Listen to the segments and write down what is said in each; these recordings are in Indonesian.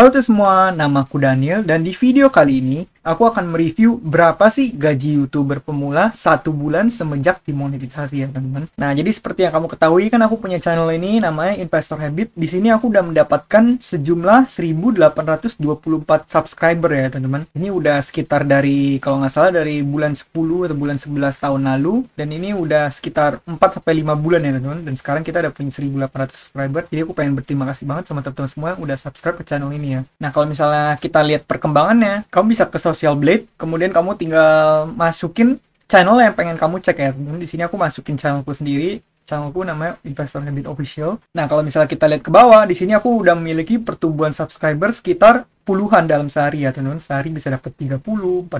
Halo semua, semua, namaku Daniel dan di video kali ini aku akan mereview berapa sih gaji youtuber pemula satu bulan semenjak dimonetisasi ya teman-teman. Nah jadi seperti yang kamu ketahui kan aku punya channel ini namanya Investor Habit. Di sini aku udah mendapatkan sejumlah 1824 subscriber ya teman-teman. Ini udah sekitar dari kalau nggak salah dari bulan 10 atau bulan 11 tahun lalu dan ini udah sekitar 4 sampai 5 bulan ya teman-teman. Dan sekarang kita udah punya 1800 subscriber. Jadi aku pengen berterima kasih banget sama teman-teman semua yang udah subscribe ke channel ini ya. Nah kalau misalnya kita lihat perkembangannya, kamu bisa ke social blade, kemudian kamu tinggal masukin channel yang pengen kamu cek ya. Di sini aku masukin channelku sendiri, channelku namanya Investor Habit Official. Nah, kalau misalnya kita lihat ke bawah, di sini aku udah memiliki pertumbuhan subscriber sekitar puluhan dalam sehari ya teman-teman sehari bisa dapat 30 40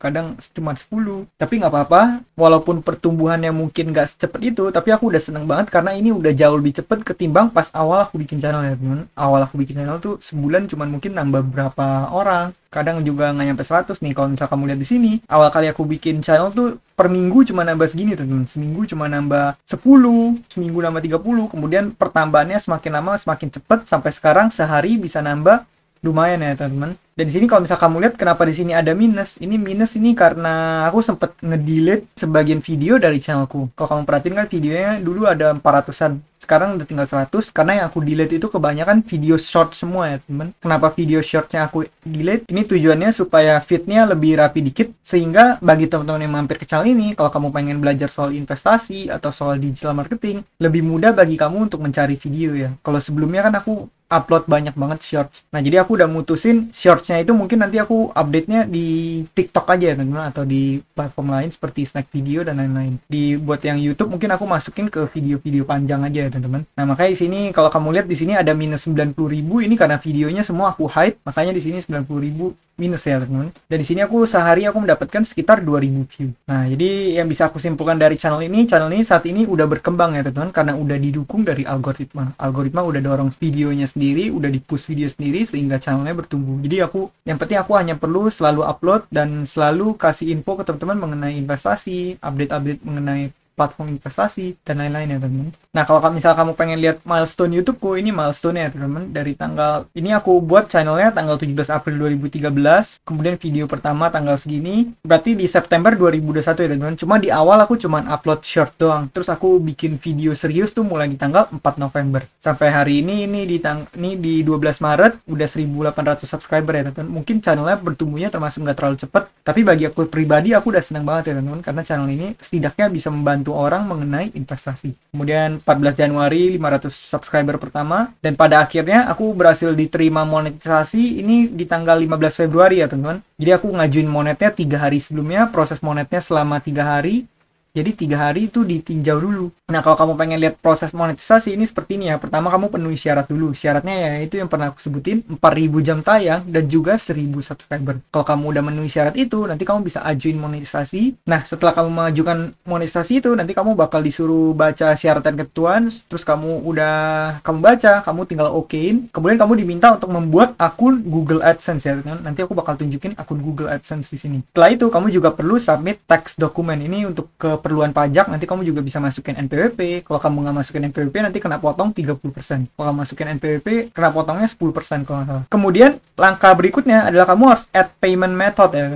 kadang cuma 10 tapi nggak apa-apa walaupun pertumbuhannya mungkin nggak secepat itu tapi aku udah seneng banget karena ini udah jauh lebih cepet ketimbang pas awal aku bikin channel ya teman-teman awal aku bikin channel tuh sebulan cuma mungkin nambah berapa orang kadang juga nggak nyampe 100 nih kalau misalnya kamu lihat di sini awal kali aku bikin channel tuh per minggu cuma nambah segini teman teman seminggu cuma nambah 10 seminggu nambah 30 kemudian pertambahannya semakin lama semakin cepet sampai sekarang sehari bisa nambah lumayan ya teman-teman dan di sini kalau misal kamu lihat kenapa di sini ada minus ini minus ini karena aku sempat ngedelete sebagian video dari channelku kalau kamu perhatiin kan videonya dulu ada 400an sekarang udah tinggal 100 karena yang aku delete itu kebanyakan video short semua ya temen kenapa video shortnya aku delete ini tujuannya supaya fitnya lebih rapi dikit sehingga bagi teman-teman yang mampir ke channel ini kalau kamu pengen belajar soal investasi atau soal digital marketing lebih mudah bagi kamu untuk mencari video ya kalau sebelumnya kan aku upload banyak banget shorts. Nah, jadi aku udah mutusin shortsnya itu mungkin nanti aku update-nya di TikTok aja ya teman-teman atau di platform lain seperti snack video dan lain-lain. Di buat yang YouTube mungkin aku masukin ke video-video panjang aja ya teman-teman. Nah, makanya di sini kalau kamu lihat di sini ada minus 90.000 ini karena videonya semua aku hide, makanya di sini 90.000 minus ya, teman-teman. Dan di sini aku sehari aku mendapatkan sekitar 2.000 view. Nah, jadi yang bisa aku simpulkan dari channel ini, channel ini saat ini udah berkembang ya, teman-teman, karena udah didukung dari algoritma. Algoritma udah dorong videonya sendiri, udah di-push video sendiri sehingga channelnya bertumbuh. Jadi aku yang penting aku hanya perlu selalu upload dan selalu kasih info ke teman-teman mengenai investasi, update-update mengenai platform investasi dan lain-lain ya teman. teman Nah kalau misal kamu pengen lihat milestone YouTube YouTubeku ini milestone ya teman teman dari tanggal ini aku buat channelnya tanggal 17 April 2013 kemudian video pertama tanggal segini berarti di September 2021 ya teman. teman Cuma di awal aku cuman upload short doang terus aku bikin video serius tuh mulai di tanggal 4 November sampai hari ini ini di tang ini di 12 Maret udah 1800 subscriber ya teman. teman Mungkin channelnya bertumbuhnya termasuk nggak terlalu cepat tapi bagi aku pribadi aku udah senang banget ya teman teman karena channel ini setidaknya bisa membantu membantu orang mengenai investasi. Kemudian 14 Januari 500 subscriber pertama dan pada akhirnya aku berhasil diterima monetisasi ini di tanggal 15 Februari ya teman-teman. Jadi aku ngajuin monetnya tiga hari sebelumnya, proses monetnya selama tiga hari jadi tiga hari itu ditinjau dulu. Nah kalau kamu pengen lihat proses monetisasi ini seperti ini ya. Pertama kamu penuhi syarat dulu. Syaratnya ya itu yang pernah aku sebutin 4000 jam tayang dan juga 1000 subscriber. Kalau kamu udah menuhi syarat itu nanti kamu bisa ajuin monetisasi. Nah setelah kamu mengajukan monetisasi itu nanti kamu bakal disuruh baca syarat dan ketuan. Terus kamu udah kamu baca, kamu tinggal okein. Kemudian kamu diminta untuk membuat akun Google AdSense ya. Kan? Nanti aku bakal tunjukin akun Google AdSense di sini. Setelah itu kamu juga perlu submit teks dokumen ini untuk ke perluan pajak nanti kamu juga bisa masukin NPWP kalau kamu nggak masukin NPWP nanti kena potong 30% kalau masukin NPWP kena potongnya 10% kalau nggak salah kemudian langkah berikutnya adalah kamu harus add payment method ya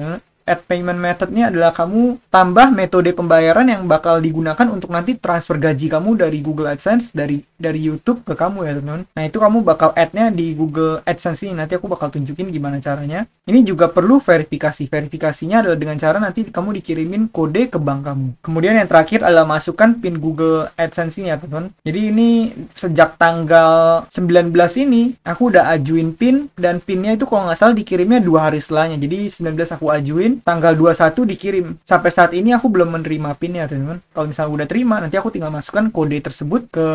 add payment methodnya adalah kamu tambah metode pembayaran yang bakal digunakan untuk nanti transfer gaji kamu dari Google AdSense dari dari YouTube ke kamu ya teman-teman. Nah itu kamu bakal add-nya di Google AdSense ini. Nanti aku bakal tunjukin gimana caranya. Ini juga perlu verifikasi. Verifikasinya adalah dengan cara nanti kamu dikirimin kode ke bank kamu. Kemudian yang terakhir adalah masukkan PIN Google AdSense ini ya teman-teman. Jadi ini sejak tanggal 19 ini aku udah ajuin PIN dan PINnya itu kalau nggak salah dikirimnya dua hari setelahnya. Jadi 19 aku ajuin, tanggal 21 dikirim. Sampai saat ini aku belum menerima pinnya teman-teman. Kalau misalnya udah terima, nanti aku tinggal masukkan kode tersebut ke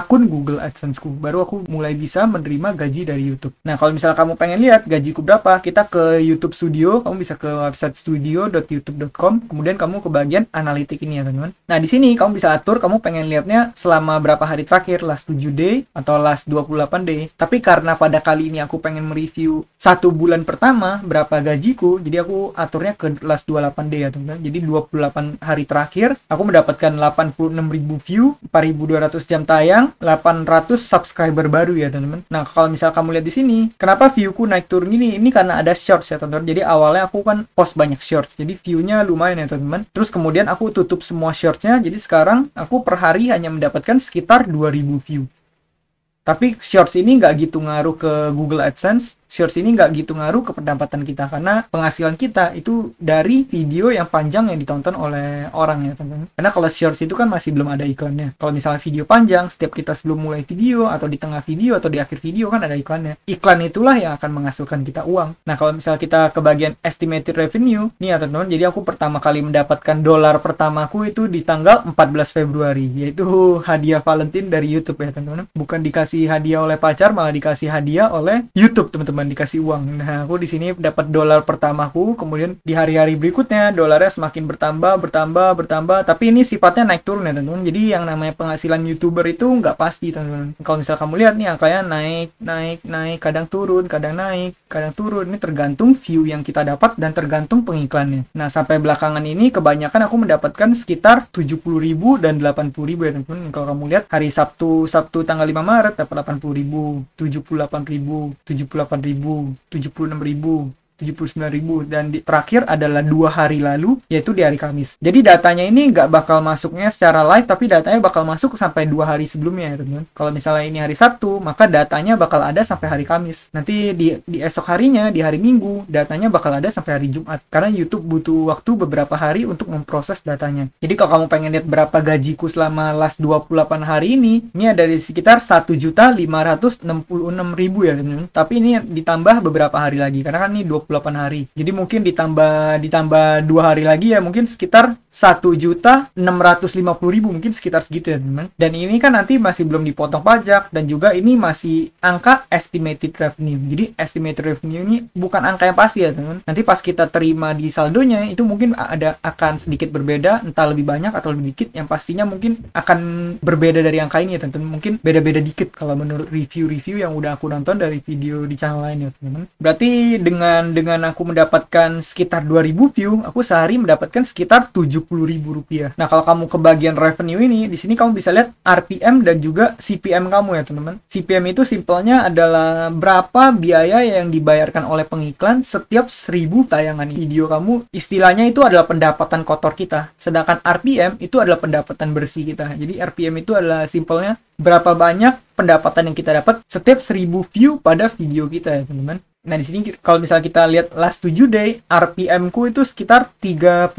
akun Google AdSense baru aku mulai bisa menerima gaji dari YouTube. Nah, kalau misalnya kamu pengen lihat gajiku berapa, kita ke YouTube Studio, kamu bisa ke website studio.youtube.com, kemudian kamu ke bagian analitik ini ya, teman-teman. Nah, di sini kamu bisa atur kamu pengen lihatnya selama berapa hari terakhir, last 7 day atau last 28 day. Tapi karena pada kali ini aku pengen mereview satu bulan pertama berapa gajiku, jadi aku aturnya ke last 28 day ya, teman-teman. Jadi 28 hari terakhir aku mendapatkan 86.000 view, 4.200 jam tayang, 800 subscriber baru ya teman-teman. Nah kalau misal kamu lihat di sini, kenapa viewku naik turun gini? Ini karena ada shorts ya teman-teman. Jadi awalnya aku kan post banyak shorts, jadi viewnya lumayan ya teman-teman. Terus kemudian aku tutup semua shortsnya, jadi sekarang aku per hari hanya mendapatkan sekitar 2000 view. Tapi shorts ini nggak gitu ngaruh ke Google AdSense, Shorts ini nggak gitu ngaruh ke pendapatan kita karena penghasilan kita itu dari video yang panjang yang ditonton oleh orang ya teman-teman. Karena kalau Shorts itu kan masih belum ada iklannya. Kalau misalnya video panjang, setiap kita sebelum mulai video atau di tengah video atau di akhir video kan ada iklannya. Iklan itulah yang akan menghasilkan kita uang. Nah kalau misalnya kita ke bagian estimated revenue, nih ya teman-teman. Jadi aku pertama kali mendapatkan dolar pertamaku itu di tanggal 14 Februari, yaitu hadiah Valentine dari YouTube ya teman-teman. Bukan dikasih hadiah oleh pacar, malah dikasih hadiah oleh YouTube teman-teman cuman dikasih uang. Nah, aku di sini dapat dolar pertamaku, kemudian di hari-hari berikutnya dolarnya semakin bertambah, bertambah, bertambah. Tapi ini sifatnya naik turun ya teman-teman. Jadi yang namanya penghasilan youtuber itu nggak pasti teman-teman. Kalau misal kamu lihat nih angkanya naik, naik, naik, kadang turun, kadang naik, kadang turun. Ini tergantung view yang kita dapat dan tergantung pengiklannya. Nah, sampai belakangan ini kebanyakan aku mendapatkan sekitar 70.000 dan 80.000 ya teman-teman. Kalau kamu lihat hari Sabtu, Sabtu tanggal 5 Maret dapat 80.000, 78.000, 78.000 ribu, enam ribu 79.000 dan di terakhir adalah dua hari lalu yaitu di hari Kamis. Jadi datanya ini nggak bakal masuknya secara live tapi datanya bakal masuk sampai dua hari sebelumnya ya teman. Kalau misalnya ini hari Sabtu maka datanya bakal ada sampai hari Kamis. Nanti di, di esok harinya di hari Minggu datanya bakal ada sampai hari Jumat karena YouTube butuh waktu beberapa hari untuk memproses datanya. Jadi kalau kamu pengen lihat berapa gajiku selama last 28 hari ini, ini ada di sekitar 1.566.000 ya teman. Tapi ini ditambah beberapa hari lagi karena kan ini 20 28 hari. Jadi mungkin ditambah ditambah dua hari lagi ya mungkin sekitar satu juta enam ribu mungkin sekitar segitu ya teman. Dan ini kan nanti masih belum dipotong pajak dan juga ini masih angka estimated revenue. Jadi estimated revenue ini bukan angka yang pasti ya teman. Nanti pas kita terima di saldonya itu mungkin ada akan sedikit berbeda entah lebih banyak atau lebih dikit yang pastinya mungkin akan berbeda dari angka ini ya teman. Mungkin beda-beda dikit kalau menurut review-review yang udah aku nonton dari video di channel lain ya teman. Berarti dengan dengan aku mendapatkan sekitar 2000 view, aku sehari mendapatkan sekitar 70 ribu rupiah. Nah, kalau kamu ke bagian revenue ini, di sini kamu bisa lihat RPM dan juga CPM kamu ya, teman-teman. CPM itu simpelnya adalah berapa biaya yang dibayarkan oleh pengiklan setiap 1000 tayangan video kamu. Istilahnya itu adalah pendapatan kotor kita. Sedangkan RPM itu adalah pendapatan bersih kita. Jadi RPM itu adalah simpelnya berapa banyak pendapatan yang kita dapat setiap 1000 view pada video kita ya, teman-teman. Nah, di sini kalau misalnya kita lihat last 7 day, RPM ku itu sekitar 38.000.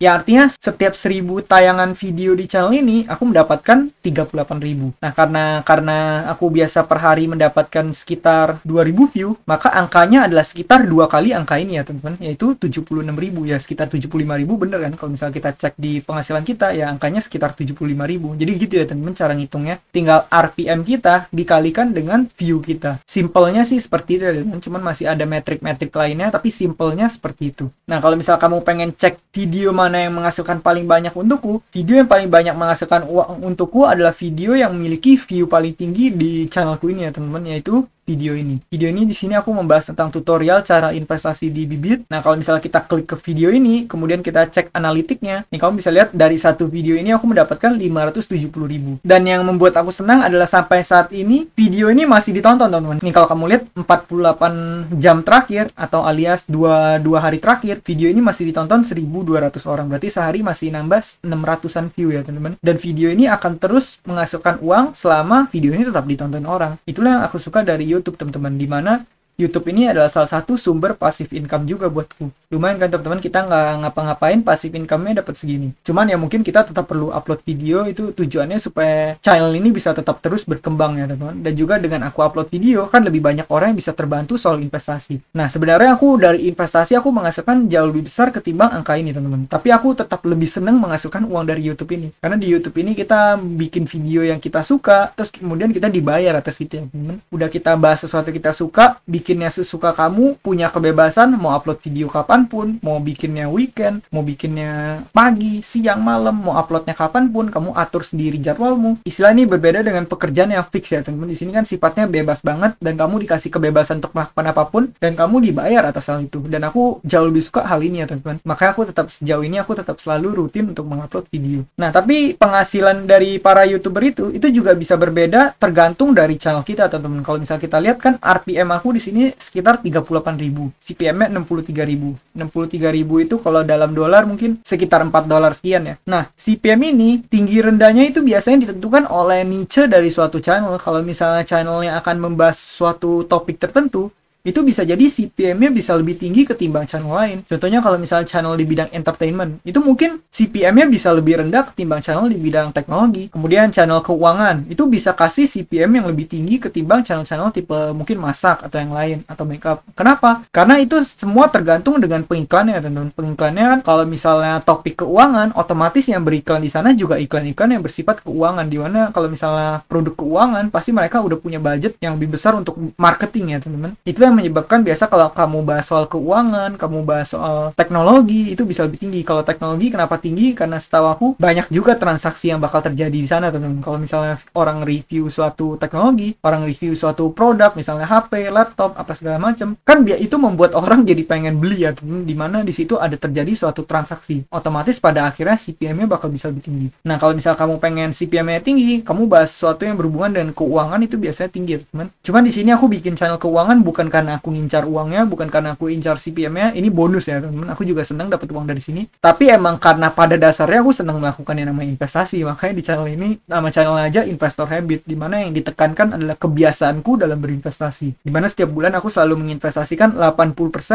Ya, artinya setiap 1000 tayangan video di channel ini, aku mendapatkan 38.000. Nah, karena karena aku biasa per hari mendapatkan sekitar 2.000 view, maka angkanya adalah sekitar dua kali angka ini ya, teman-teman, yaitu 76.000 ya, sekitar 75.000 bener kan? Kalau misalnya kita cek di penghasilan kita, ya angkanya sekitar 75.000. Jadi gitu ya, teman-teman, cara ngitungnya. Tinggal RPM kita dikalikan dengan view kita. Simpelnya sih seperti itu ya, real kan, cuman masih ada metrik-metrik lainnya tapi simpelnya seperti itu nah kalau misal kamu pengen cek video mana yang menghasilkan paling banyak untukku video yang paling banyak menghasilkan uang untukku adalah video yang memiliki view paling tinggi di channelku ini ya teman-teman yaitu video ini. Video ini di sini aku membahas tentang tutorial cara investasi di bibit. Nah, kalau misalnya kita klik ke video ini, kemudian kita cek analitiknya. Nih, kamu bisa lihat dari satu video ini aku mendapatkan 570.000. Dan yang membuat aku senang adalah sampai saat ini video ini masih ditonton, teman-teman. Nih, kalau kamu lihat 48 jam terakhir atau alias 2 2 hari terakhir, video ini masih ditonton 1.200 orang. Berarti sehari masih nambah 600-an view ya, teman-teman. Dan video ini akan terus menghasilkan uang selama video ini tetap ditonton orang. Itulah yang aku suka dari YouTube YouTube teman-teman di mana YouTube ini adalah salah satu sumber pasif income juga buatku. Lumayan kan teman-teman kita nggak ngapa-ngapain pasif income-nya dapat segini. Cuman ya mungkin kita tetap perlu upload video itu tujuannya supaya channel ini bisa tetap terus berkembang ya teman-teman. Dan juga dengan aku upload video kan lebih banyak orang yang bisa terbantu soal investasi. Nah sebenarnya aku dari investasi aku menghasilkan jauh lebih besar ketimbang angka ini teman-teman. Tapi aku tetap lebih seneng menghasilkan uang dari YouTube ini. Karena di YouTube ini kita bikin video yang kita suka, terus kemudian kita dibayar atas itu ya teman-teman. Udah kita bahas sesuatu kita suka, bikin bikinnya sesuka kamu, punya kebebasan, mau upload video kapanpun, mau bikinnya weekend, mau bikinnya pagi, siang, malam, mau uploadnya kapanpun, kamu atur sendiri jadwalmu. Istilah ini berbeda dengan pekerjaan yang fix ya teman-teman. Di sini kan sifatnya bebas banget dan kamu dikasih kebebasan untuk melakukan apapun dan kamu dibayar atas hal itu. Dan aku jauh lebih suka hal ini ya teman-teman. Makanya aku tetap sejauh ini aku tetap selalu rutin untuk mengupload video. Nah tapi penghasilan dari para youtuber itu itu juga bisa berbeda tergantung dari channel kita teman-teman. Kalau misalnya kita lihat kan RPM aku di sini sini sekitar 38.000. CPM-nya 63.000. 63.000 itu kalau dalam dolar mungkin sekitar 4 dolar sekian ya. Nah, CPM ini tinggi rendahnya itu biasanya ditentukan oleh niche dari suatu channel. Kalau misalnya channelnya akan membahas suatu topik tertentu, itu bisa jadi CPM-nya bisa lebih tinggi ketimbang channel lain. Contohnya kalau misalnya channel di bidang entertainment, itu mungkin CPM-nya bisa lebih rendah ketimbang channel di bidang teknologi. Kemudian channel keuangan, itu bisa kasih CPM yang lebih tinggi ketimbang channel-channel tipe mungkin masak atau yang lain atau makeup. Kenapa? Karena itu semua tergantung dengan pengiklannya, teman-teman. Pengiklannya kan kalau misalnya topik keuangan, otomatis yang beriklan di sana juga iklan-iklan yang bersifat keuangan di mana kalau misalnya produk keuangan pasti mereka udah punya budget yang lebih besar untuk marketing ya, teman-teman. Itu yang menyebabkan biasa kalau kamu bahas soal keuangan, kamu bahas soal teknologi itu bisa lebih tinggi. Kalau teknologi kenapa tinggi? Karena setahu aku banyak juga transaksi yang bakal terjadi di sana, teman. Kalau misalnya orang review suatu teknologi, orang review suatu produk, misalnya HP, laptop, apa segala macam, kan biar itu membuat orang jadi pengen beli ya, teman. Dimana di situ ada terjadi suatu transaksi, otomatis pada akhirnya CPM-nya bakal bisa lebih tinggi. Nah kalau misalnya kamu pengen CPM-nya tinggi, kamu bahas suatu yang berhubungan dengan keuangan itu biasanya tinggi, ya, teman. Cuman di sini aku bikin channel keuangan bukan karena karena aku ngincar uangnya bukan karena aku incar CPM-nya ini bonus ya teman-teman aku juga senang dapat uang dari sini tapi emang karena pada dasarnya aku senang melakukan yang namanya investasi makanya di channel ini nama channel aja investor habit dimana yang ditekankan adalah kebiasaanku dalam berinvestasi dimana setiap bulan aku selalu menginvestasikan 80%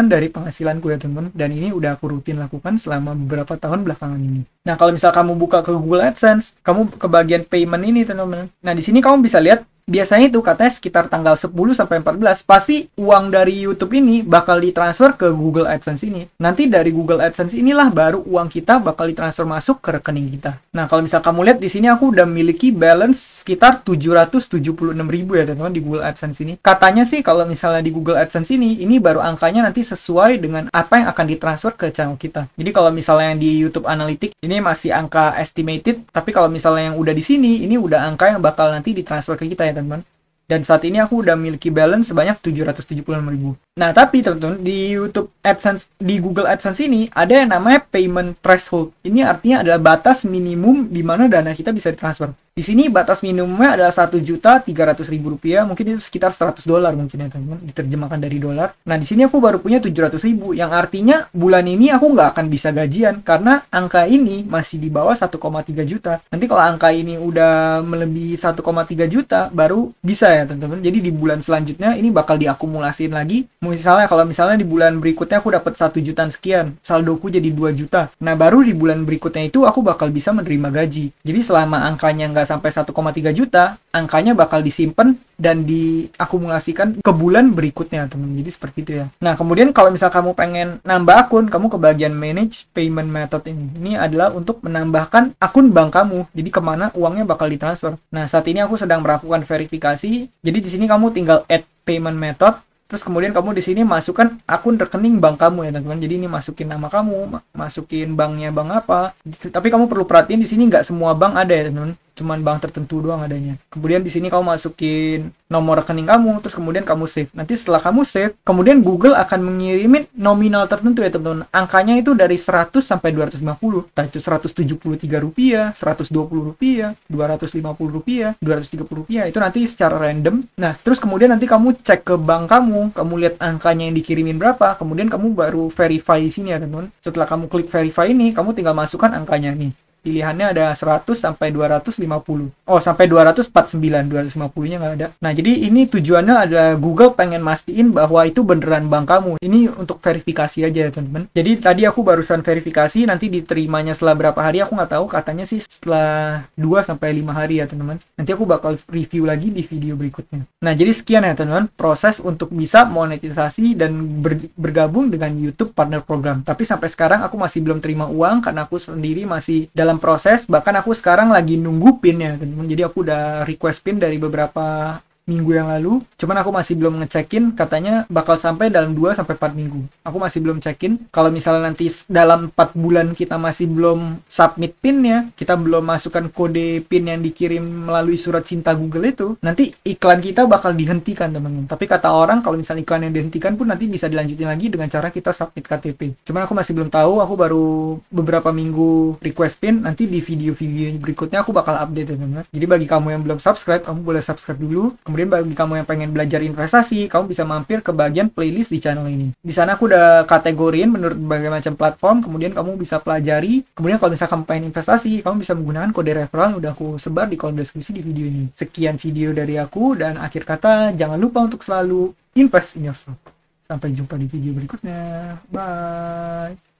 dari penghasilanku ya teman-teman dan ini udah aku rutin lakukan selama beberapa tahun belakangan ini nah kalau misal kamu buka ke Google AdSense kamu ke bagian payment ini teman-teman nah di sini kamu bisa lihat biasanya itu katanya sekitar tanggal 10 sampai 14 pasti uang dari YouTube ini bakal ditransfer ke Google AdSense ini. Nanti dari Google AdSense inilah baru uang kita bakal ditransfer masuk ke rekening kita. Nah, kalau misal kamu lihat di sini aku udah memiliki balance sekitar 776.000 ya teman-teman di Google AdSense ini. Katanya sih kalau misalnya di Google AdSense ini ini baru angkanya nanti sesuai dengan apa yang akan ditransfer ke channel kita. Jadi kalau misalnya yang di YouTube Analytics ini masih angka estimated, tapi kalau misalnya yang udah di sini ini udah angka yang bakal nanti ditransfer ke kita ya teman-teman. Dan saat ini aku udah miliki balance sebanyak 775 ribu. Nah, tapi teman-teman, di YouTube AdSense, di Google AdSense ini ada yang namanya payment threshold. Ini artinya adalah batas minimum di mana dana kita bisa ditransfer. Di sini batas minimumnya adalah satu juta tiga ratus ribu rupiah, mungkin itu sekitar 100 dolar mungkin ya teman-teman, diterjemahkan dari dolar. Nah di sini aku baru punya tujuh ratus ribu, yang artinya bulan ini aku nggak akan bisa gajian karena angka ini masih di bawah 1,3 juta. Nanti kalau angka ini udah melebihi 1,3 juta, baru bisa ya teman-teman. Jadi di bulan selanjutnya ini bakal diakumulasiin lagi. Misalnya kalau misalnya di bulan berikutnya aku dapat satu juta sekian, saldoku jadi 2 juta. Nah baru di bulan berikutnya itu aku bakal bisa menerima gaji. Jadi selama angkanya nggak sampai 1,3 juta, angkanya bakal disimpan dan diakumulasikan ke bulan berikutnya, teman. Jadi seperti itu ya. Nah, kemudian kalau misal kamu pengen nambah akun, kamu ke bagian manage payment method ini. Ini adalah untuk menambahkan akun bank kamu. Jadi kemana uangnya bakal ditransfer. Nah, saat ini aku sedang melakukan verifikasi. Jadi di sini kamu tinggal add payment method Terus kemudian kamu di sini masukkan akun rekening bank kamu ya teman-teman. Jadi ini masukin nama kamu, masukin banknya bank apa. Tapi kamu perlu perhatiin di sini nggak semua bank ada ya teman-teman cuman bank tertentu doang adanya. Kemudian di sini kamu masukin nomor rekening kamu, terus kemudian kamu save. Nanti setelah kamu save, kemudian Google akan mengirimin nominal tertentu ya teman-teman. Angkanya itu dari 100 sampai 250. Tadi itu 173 rupiah, 120 rupiah, 250 rupiah, 230 rupiah. Itu nanti secara random. Nah, terus kemudian nanti kamu cek ke bank kamu, kamu lihat angkanya yang dikirimin berapa, kemudian kamu baru verify di sini ya teman-teman. Setelah kamu klik verify ini, kamu tinggal masukkan angkanya nih pilihannya ada 100 sampai 250. Oh, sampai 249, 250-nya nggak ada. Nah, jadi ini tujuannya ada Google pengen mastiin bahwa itu beneran bank kamu. Ini untuk verifikasi aja ya, teman-teman. Jadi tadi aku barusan verifikasi, nanti diterimanya setelah berapa hari aku nggak tahu, katanya sih setelah 2 sampai 5 hari ya, teman-teman. Nanti aku bakal review lagi di video berikutnya. Nah, jadi sekian ya, teman-teman, proses untuk bisa monetisasi dan ber bergabung dengan YouTube Partner Program. Tapi sampai sekarang aku masih belum terima uang karena aku sendiri masih dalam dalam proses bahkan aku sekarang lagi nunggu pin ya jadi aku udah request pin dari beberapa minggu yang lalu. Cuman aku masih belum ngecekin, katanya bakal sampai dalam 2 sampai 4 minggu. Aku masih belum cekin. Kalau misalnya nanti dalam 4 bulan kita masih belum submit pin pinnya, kita belum masukkan kode pin yang dikirim melalui surat cinta Google itu, nanti iklan kita bakal dihentikan, teman-teman. Tapi kata orang kalau misalnya iklan yang dihentikan pun nanti bisa dilanjutin lagi dengan cara kita submit KTP. Cuman aku masih belum tahu, aku baru beberapa minggu request pin, nanti di video-video berikutnya aku bakal update, teman-teman. Jadi bagi kamu yang belum subscribe, kamu boleh subscribe dulu. Kemudian bagi kamu yang pengen belajar investasi, kamu bisa mampir ke bagian playlist di channel ini. Di sana aku udah kategoriin menurut berbagai macam platform, kemudian kamu bisa pelajari. Kemudian kalau misalnya kamu pengen investasi, kamu bisa menggunakan kode referral udah aku sebar di kolom deskripsi di video ini. Sekian video dari aku dan akhir kata jangan lupa untuk selalu invest in yourself. Sampai jumpa di video berikutnya. Bye.